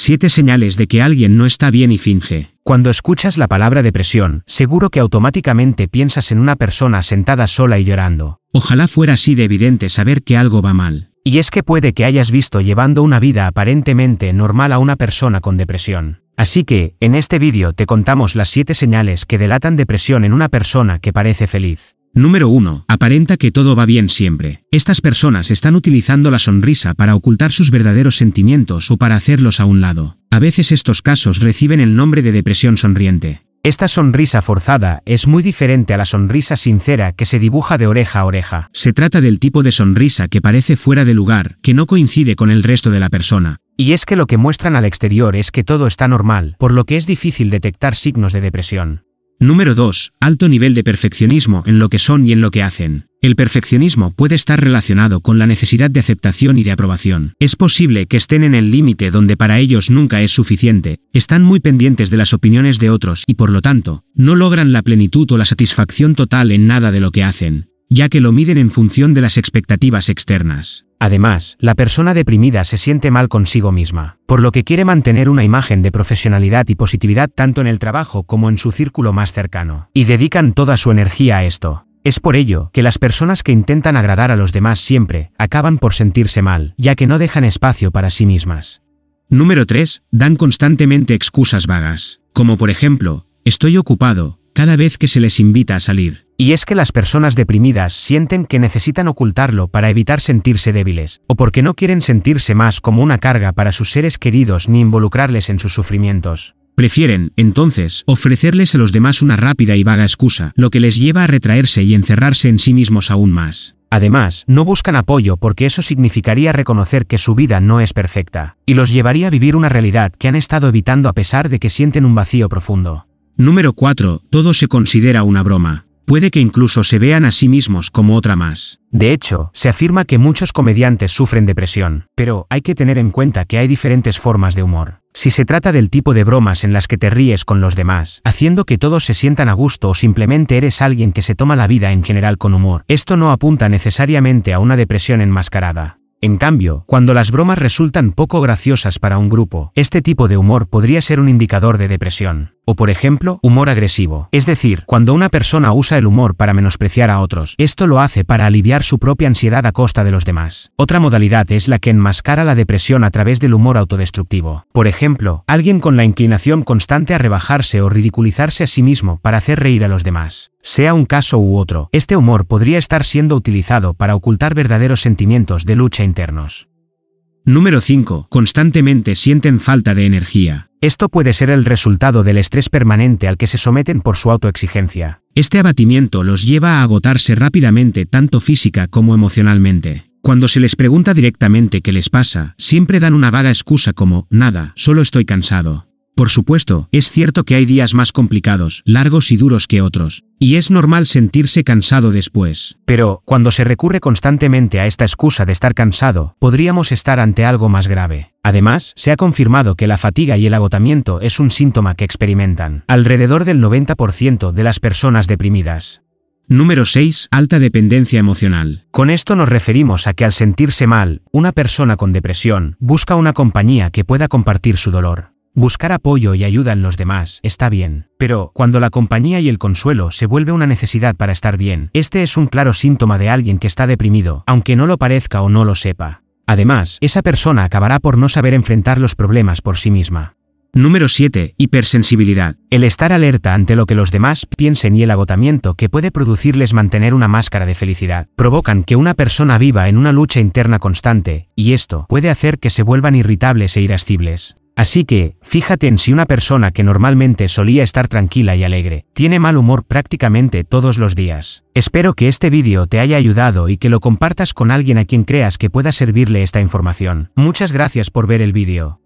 Siete señales de que alguien no está bien y finge. Cuando escuchas la palabra depresión, seguro que automáticamente piensas en una persona sentada sola y llorando. Ojalá fuera así de evidente saber que algo va mal. Y es que puede que hayas visto llevando una vida aparentemente normal a una persona con depresión. Así que, en este vídeo te contamos las 7 señales que delatan depresión en una persona que parece feliz. Número 1. Aparenta que todo va bien siempre. Estas personas están utilizando la sonrisa para ocultar sus verdaderos sentimientos o para hacerlos a un lado. A veces estos casos reciben el nombre de depresión sonriente. Esta sonrisa forzada es muy diferente a la sonrisa sincera que se dibuja de oreja a oreja. Se trata del tipo de sonrisa que parece fuera de lugar, que no coincide con el resto de la persona. Y es que lo que muestran al exterior es que todo está normal, por lo que es difícil detectar signos de depresión. Número 2. Alto nivel de perfeccionismo en lo que son y en lo que hacen. El perfeccionismo puede estar relacionado con la necesidad de aceptación y de aprobación. Es posible que estén en el límite donde para ellos nunca es suficiente, están muy pendientes de las opiniones de otros y por lo tanto, no logran la plenitud o la satisfacción total en nada de lo que hacen, ya que lo miden en función de las expectativas externas. Además, la persona deprimida se siente mal consigo misma, por lo que quiere mantener una imagen de profesionalidad y positividad tanto en el trabajo como en su círculo más cercano, y dedican toda su energía a esto. Es por ello que las personas que intentan agradar a los demás siempre acaban por sentirse mal, ya que no dejan espacio para sí mismas. Número 3. Dan constantemente excusas vagas, como por ejemplo, estoy ocupado, cada vez que se les invita a salir. Y es que las personas deprimidas sienten que necesitan ocultarlo para evitar sentirse débiles, o porque no quieren sentirse más como una carga para sus seres queridos ni involucrarles en sus sufrimientos. Prefieren, entonces, ofrecerles a los demás una rápida y vaga excusa, lo que les lleva a retraerse y encerrarse en sí mismos aún más. Además, no buscan apoyo porque eso significaría reconocer que su vida no es perfecta, y los llevaría a vivir una realidad que han estado evitando a pesar de que sienten un vacío profundo. Número 4. Todo se considera una broma. Puede que incluso se vean a sí mismos como otra más. De hecho, se afirma que muchos comediantes sufren depresión, pero hay que tener en cuenta que hay diferentes formas de humor. Si se trata del tipo de bromas en las que te ríes con los demás, haciendo que todos se sientan a gusto o simplemente eres alguien que se toma la vida en general con humor, esto no apunta necesariamente a una depresión enmascarada. En cambio, cuando las bromas resultan poco graciosas para un grupo, este tipo de humor podría ser un indicador de depresión o por ejemplo, humor agresivo. Es decir, cuando una persona usa el humor para menospreciar a otros, esto lo hace para aliviar su propia ansiedad a costa de los demás. Otra modalidad es la que enmascara la depresión a través del humor autodestructivo. Por ejemplo, alguien con la inclinación constante a rebajarse o ridiculizarse a sí mismo para hacer reír a los demás. Sea un caso u otro, este humor podría estar siendo utilizado para ocultar verdaderos sentimientos de lucha internos. Número 5. Constantemente sienten falta de energía. Esto puede ser el resultado del estrés permanente al que se someten por su autoexigencia. Este abatimiento los lleva a agotarse rápidamente tanto física como emocionalmente. Cuando se les pregunta directamente qué les pasa, siempre dan una vaga excusa como, nada, solo estoy cansado. Por supuesto, es cierto que hay días más complicados, largos y duros que otros, y es normal sentirse cansado después. Pero, cuando se recurre constantemente a esta excusa de estar cansado, podríamos estar ante algo más grave. Además, se ha confirmado que la fatiga y el agotamiento es un síntoma que experimentan alrededor del 90% de las personas deprimidas. Número 6. Alta dependencia emocional. Con esto nos referimos a que al sentirse mal, una persona con depresión busca una compañía que pueda compartir su dolor. Buscar apoyo y ayuda en los demás está bien, pero cuando la compañía y el consuelo se vuelve una necesidad para estar bien, este es un claro síntoma de alguien que está deprimido, aunque no lo parezca o no lo sepa. Además, esa persona acabará por no saber enfrentar los problemas por sí misma. Número 7. Hipersensibilidad. El estar alerta ante lo que los demás piensen y el agotamiento que puede producirles mantener una máscara de felicidad provocan que una persona viva en una lucha interna constante, y esto puede hacer que se vuelvan irritables e irascibles. Así que, fíjate en si una persona que normalmente solía estar tranquila y alegre, tiene mal humor prácticamente todos los días. Espero que este vídeo te haya ayudado y que lo compartas con alguien a quien creas que pueda servirle esta información. Muchas gracias por ver el vídeo.